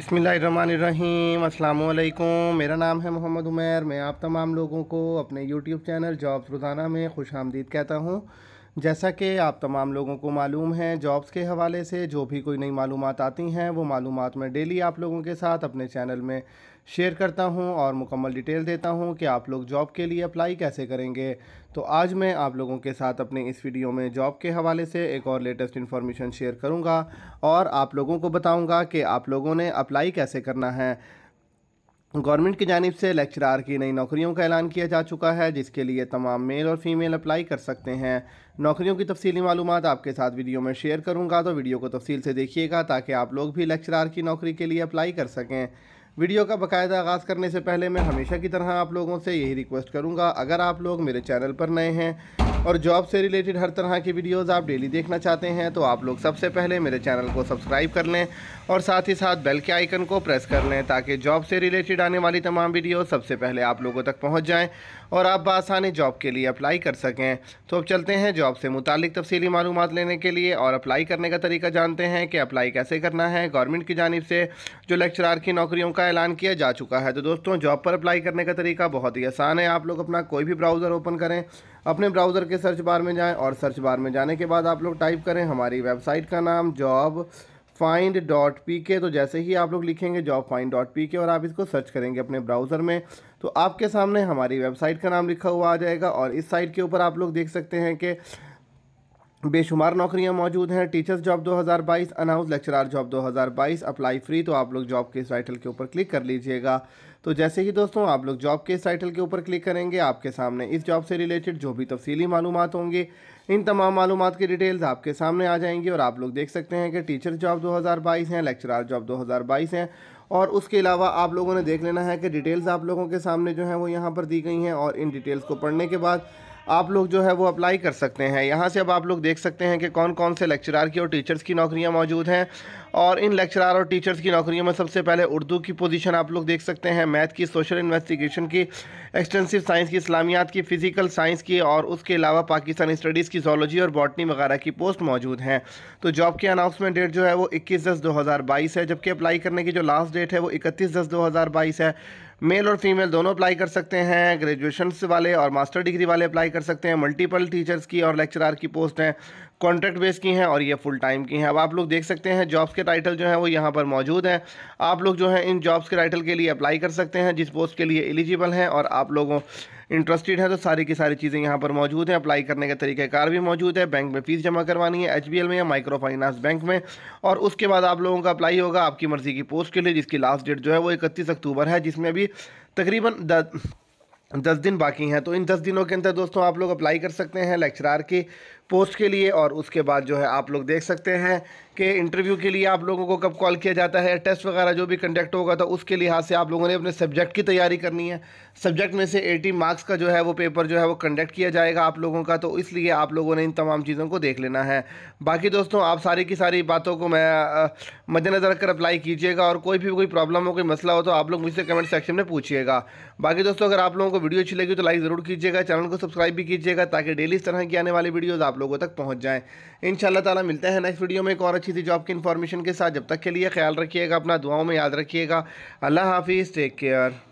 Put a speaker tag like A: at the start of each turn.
A: अस्सलाम वालेकुम मेरा नाम है मोहम्मद उमैर मैं आप तमाम लोगों को अपने यूट्यूब चैनल जॉब्स रोज़ाना में खुश आमदीद कहता हूँ जैसा कि आप तमाम लोगों को मालूम है जॉब्स के हवाले से जो भी कोई नई मालूम आती हैं वो मालूम मैं डेली आप लोगों के साथ अपने चैनल में शेयर करता हूं और मुकम्मल डिटेल देता हूं कि आप लोग जॉब के लिए अप्लाई कैसे करेंगे तो आज मैं आप लोगों के साथ अपने इस वीडियो में जॉब के हवाले से एक और लेटेस्ट इन्फॉर्मेशन शेयर करूंगा और आप लोगों को बताऊंगा कि आप लोगों ने अप्लाई कैसे करना है गवर्नमेंट की जानब से लेक्चरार की नई नौकरियों का ऐलान किया जा चुका है जिसके लिए तमाम मेल और फीमेल अप्लाई कर सकते हैं नौकरियों की तफसली मालूम आपके साथ वीडियो में शेयर करूंगा तो वीडियो को तफसील से देखिएगा ताकि आप लोग भी लेक्चरार की नौकरी के लिए अप्लाई कर सकें वीडियो का बाकायदा आगाज़ करने से पहले मैं हमेशा की तरह आप लोगों से यही रिक्वेस्ट करूंगा अगर आप लोग मेरे चैनल पर नए हैं और जॉब से रिलेटेड हर तरह की वीडियोस आप डेली देखना चाहते हैं तो आप लोग सबसे पहले मेरे चैनल को सब्सक्राइब कर लें और साथ ही साथ बेल के आइकन को प्रेस कर लें ताकि जॉब से रिलेटेड आने वाली तमाम वीडियो सबसे पहले आप लोगों तक पहुँच जाएँ और आप बसानी जॉब के लिए अप्लाई कर सकें तो अब चलते हैं जॉब से मुतलिक तफसली मालूम लेने के लिए और अप्लाई करने का तरीका जानते हैं कि अप्लाई कैसे करना है गवर्नमेंट की जानब से जो लेक्चरार की नौकरियों का ऐलान किया जा चुका है तो दोस्तों जॉब पर अप्लाई करने का तरीका बहुत ही आसान है आप लोग अपना कोई भी ब्राउज़र ओपन करें अपने ब्राउज़र के सर्च बार में जाएं और सर्च बार में जाने के बाद आप लोग टाइप करें हमारी वेबसाइट का नाम जॉब फाइंड डॉट पी के तो जैसे ही आप लोग लिखेंगे जॉब फाइंड डॉट पी के और आप इसको सर्च करेंगे अपने ब्राउज़र में तो आपके सामने हमारी वेबसाइट का नाम लिखा हुआ आ जाएगा और इस साइट के ऊपर आप लोग देख सकते हैं कि बेशुमार नौकरियां मौजूद हैं teachers job 2022 announce lecturer job 2022 apply free तो आप लोग जॉब के इस टाइटल के ऊपर क्लिक कर लीजिएगा तो जैसे ही दोस्तों आप लोग जॉब के इस टाइटल के ऊपर क्लिक करेंगे आपके सामने इस जॉब से रिलेटेड जो भी तफसीली मालूम होंगे इन तमाम मालूम की डिटेल्स आपके सामने आ जाएंगी और आप लोग देख सकते हैं कि टीचर्स जॉब बाईस हैं लेक्चरार जॉब बाईस हैं और उसके अलावा आप लोगों ने देख लेना है कि डिटेल्स आप लोगों के सामने जो हैं वो यहाँ पर दी गई हैं और इन डिटेल्स को पढ़ने के बाद आप लोग जो है वो अप्लाई कर सकते हैं यहाँ से अब आप लोग देख सकते हैं कि कौन कौन से लेक्चरार की और टीचर्स की नौकरियाँ मौजूद हैं और इन लेक्चरार और टीचर्स की नौकरियों में सबसे पहले उर्दू की पोजीशन आप लोग देख सकते हैं मैथ की सोशल इन्वेस्टिगेशन की एक्सटेंसिव साइंस की इस्लामियात की फ़िज़िकल साइंस की और उसके अलावा पाकिस्तान स्टडीज़ की जोलॉजी और बॉटनी वगैरह की पोस्ट मौजूद हैं तो जॉब की अनाउंसमेंट डेट जो है वो इक्कीस दस दो हज़ार बाईस है जबकि अप्लाई करने की जो लास्ट डेट है वो इकतीस दस दो हज़ार बाईस है मेल और फीमेल दोनों अप्लाई कर सकते हैं ग्रेजुएशन वाले और मास्टर डिग्री वाले अप्लाई कर सकते हैं मल्टीपल टीचर्स की और लेक्चरार की पोस्ट हैं कॉन्ट्रैक्ट बेस की हैं और ये फुल टाइम की हैं अब आप लोग देख सकते हैं जॉब्स के टाइटल जो है वो यहाँ पर मौजूद हैं आप लोग जो हैं इन जॉब्स के टाइटल के लिए अप्लाई कर सकते हैं जिस पोस्ट के लिए एलिजिबल हैं और आप लोगों इंटरेस्टेड हैं तो सारी की सारी चीज़ें यहाँ पर मौजूद हैं अप्लाई करने का तरीक़ाकार भी मौजूद है बैंक में फ़ीस जमा करवानी है एच में या माइक्रो फाइनेंस बैंक में और उसके बाद आप लोगों का अप्लाई होगा आपकी मर्ज़ी की पोस्ट के लिए जिसकी लास्ट डेट जो है वो इकतीस अक्टूबर है जिसमें अभी तकरीबन दस दिन बाकी हैं तो इन दस दिनों के अंदर दोस्तों आप लोग अप्लाई कर सकते हैं लेक्चरार की पोस्ट के लिए और उसके बाद जो है आप लोग देख सकते हैं के इंटरव्यू के लिए आप लोगों को कब कॉल किया जाता है टेस्ट वगैरह जो भी कंडक्ट होगा तो उसके लिहाज से आप लोगों ने अपने सब्जेक्ट की तैयारी करनी है सब्जेक्ट में से 80 मार्क्स का जो है वो पेपर जो है वो कंडक्ट किया जाएगा आप लोगों का तो इसलिए आप लोगों ने इन तमाम चीज़ों को देख लेना है बाकी दोस्तों आप सारी की सारी बातों को मैं मद्देनज़र रखकर अप्लाई कीजिएगा और कोई भी कोई प्रॉब्लम हो कोई मसला हो तो आप लोग मुझसे कमेंट सेक्शन में पूछिएगा बाकी दोस्तों अगर आप लोगों को वीडियो अच्छी लगी तो लाइक ज़रूर कीजिएगा चैनल को सब्सक्राइब भी कीजिएगा ताकि डेली इस तरह की आने वाली वीडियोज़ आप लोगों तक पहुँच जाएँ इन शाला मिलते हैं नेक्स्ट वीडियो में एक और अच्छी सी जॉब की इन्फॉर्मेशन के साथ जब तक के लिए ख्याल रखिएगा अपना दुआओं में याद रखिएगा अल्लाह हाफिज़ टेक केयर